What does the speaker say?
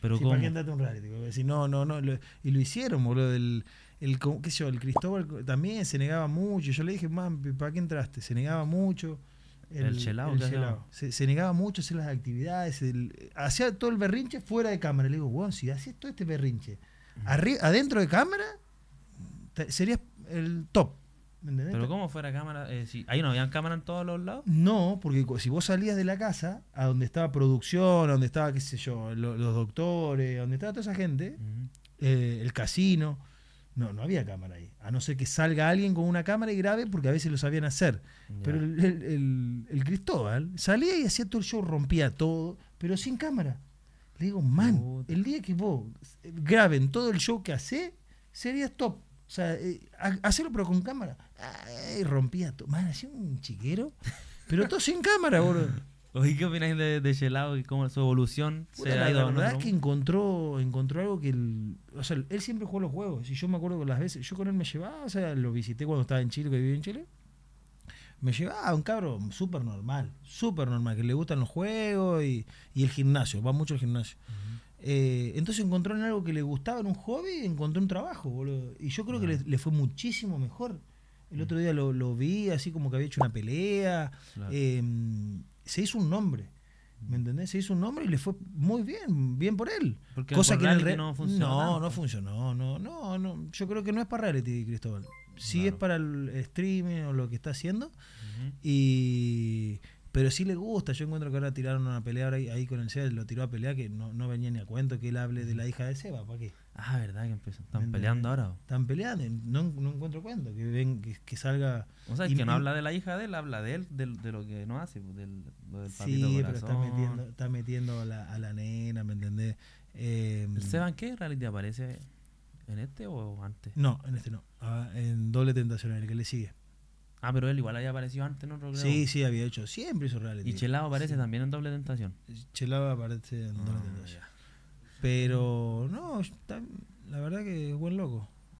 Pero ¿para un no, no, no. y lo hicieron, boludo. El, el, qué sé el Cristóbal también se negaba mucho. Yo le dije, man, ¿para qué entraste? Se negaba mucho. El, el Se, negaba mucho a hacer las actividades. hacía todo el berrinche fuera de cámara. Le digo, bueno, si haces todo este berrinche adentro de cámara, serías el top fuera cámara? Eh, ¿Ahí no habían cámara en todos los lados? No, porque si vos salías de la casa, a donde estaba producción, a donde estaba, qué sé yo, los doctores, a donde estaba toda esa gente, eh, el casino, no, no había cámara ahí. A no ser que salga alguien con una cámara y grave, porque a veces lo sabían hacer. Pero el, Cristóbal salía y hacía todo el show, rompía todo, pero sin cámara. Le digo, man, el día que vos eh, graben todo el show que hacés, sería top. O sea, eh, hacerlo pero con cámara. Ay, rompía todo. Man, hacía un chiquero, pero todo sin cámara, boludo. Oye qué opinas de, de y cómo su evolución se la, verdad es que encontró, encontró algo que él, o sea, él siempre jugó los juegos. Y yo me acuerdo que las veces, yo con él me llevaba, o sea, lo visité cuando estaba en Chile, que vivía en Chile. Me llevaba a un cabro súper normal, súper normal, que le gustan los juegos y, el gimnasio, va mucho al gimnasio. Eh, entonces encontró en algo que le gustaba, en un hobby, encontró un trabajo, boludo. Y yo creo que le, fue muchísimo mejor. El mm. otro día lo, vi, así como que había hecho una pelea. Em, se hizo un nombre. ¿Me mm. entendés? Se hizo un nombre y le fue muy bien, bien por él. Cosa que en el no funcionó. No, no funcionó. No, no, no. Yo creo que no es para reality, Cristóbal. Sí es para el streaming o lo que está haciendo. Y pero sí le gusta. Yo encuentro que ahora tiraron una pelea ahí, con el Seba, lo tiró a pelear que no, venía ni a cuento que él hable de la hija de Seba, ¿para qué? Ah, verdad que empezó. ¿Están peleando ahora? Están peleando, no, encuentro cuento, que ven, que, salga. O sea, que no habla de la hija de él, habla de él, de, de lo que no hace, pues, del, del Sí, pero está metiendo, está metiendo a, la, a la nena, ¿me entendés? Eh, ¿El Seba en qué reality aparece? ¿En este o antes? No, en este no. Ah, en Doble Tentación, en el que le sigue. Ah, pero él igual había aparecido antes en Sí, sí, había hecho. Siempre hizo reality. Y Chelao aparece también en Doble Tentación. Chelao aparece en Doble ah, Tentación. Pero, no, la verdad que es buen loco.